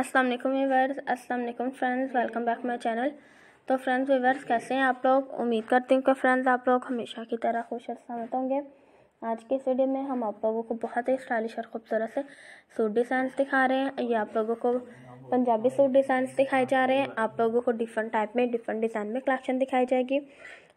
अस्सलाम वालेकुम व्यूवर्स अस्सलाम वालेकुम friends welcome back my channel तो फ्रेंड्स वीवर्स कैसे हैं आप लोग उम्मीद करती हूँ कि फ्रेंड्स आप लोग हमेशा की तरह खुश और सहमत होंगे आज के इस वीडियो में हम आप लोगों को बहुत ही स्टाइलिश और ख़ूबसूरत से सूट डिज़ाइन दिखा रहे हैं ये आप लोगों को पंजाबी सूट डिजाइन दिखाए जा रहे हैं आप लोगों को डिफरेंट टाइप में डिफरेंट डिज़ाइन में कलेक्शन दिखाई जाएगी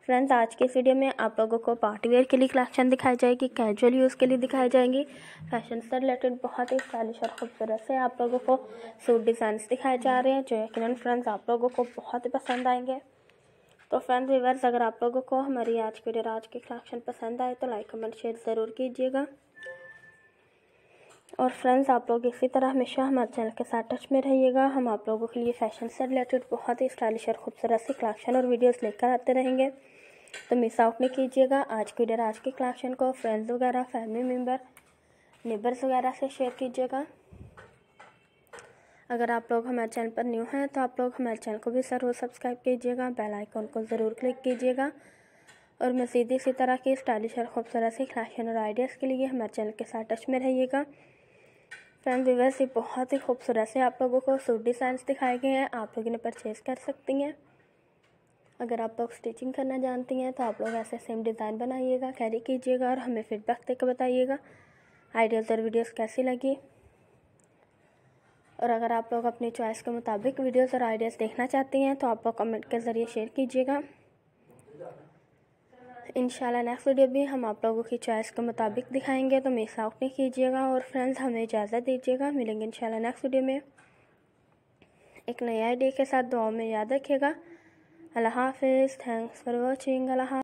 फ्रेंड्स आज के इस वीडियो में आप लोगों को पार्टी वेयर के लिए कलेक्शन दिखाई जाएगी कैजुअल यूज़ के लिए दिखाई जाएंगी फैशन से रिलेटेड बहुत ही स्टाइलिश और खूबसूरत से आप लोगों को सूट डिजाइन दिखाए जा रहे हैं जो यकीन फ्रेंड्स आप लोगों को बहुत ही पसंद आएंगे तो फ्रेंड्स व्यूवर्स अगर आप लोगों को हमारी आज की वीडियो आज की कलेक्शन पसंद आए तो लाइक कमेंट शेयर ज़रूर कीजिएगा और फ्रेंड्स आप लोग इसी तरह हमेशा हमारे चैनल के साथ टच में रहिएगा हम आप लोगों के लिए फैशन से रिलेटेड बहुत ही स्टाइलिश और खूबसूरत सी कलेक्शन और वीडियोस लेकर आते रहेंगे तो मिस आउट नहीं कीजिएगा आज की डर आज के कलेक्शन को फ्रेंड्स वगैरह फैमिली मेम्बर नेबर्स वगैरह से शेयर कीजिएगा अगर आप लोग हमारे चैनल पर न्यू हैं तो आप लोग हमारे चैनल को भी ज़रूर सब्सक्राइब कीजिएगा बेल आइकॉन को ज़रूर क्लिक कीजिएगा और मज़ीद इसी तरह की स्टाइलिश और खूबसूरत सी कलेक्शन और आइडियाज़ के लिए हमारे चैनल के साथ टच में रहिएगा फ्रेंड विवर्स ये बहुत ही खूबसूरत से आप लोगों को सूट डिज़ाइंस दिखाए गए हैं आप लोग इन्हें परचेज़ कर सकती हैं अगर आप लोग स्टिचिंग करना जानती हैं तो आप लोग ऐसे सेम डिज़ाइन बनाइएगा कैरी कीजिएगा और हमें फीडबैक देकर बताइएगा आइडियाज़ और तो वीडियोस कैसी लगी और अगर आप लोग अपनी चॉइस के मुताबिक वीडियोस और आइडियाज़ देखना चाहती हैं तो आप लोग कमेंट के ज़रिए शेयर कीजिएगा इन नेक्स्ट वीडियो भी हम आप लोगों की चॉइस के मुताबिक दिखाएंगे तो मिस आउट नहीं कीजिएगा और फ्रेंड्स हमें इजाज़त दीजिएगा मिलेंगे इन नेक्स्ट वीडियो में एक नया आइडिया के साथ दुआ में याद रखिएगा अल्लाह हाफिज़ थैंक्स फॉर वॉचिंग अल्लाह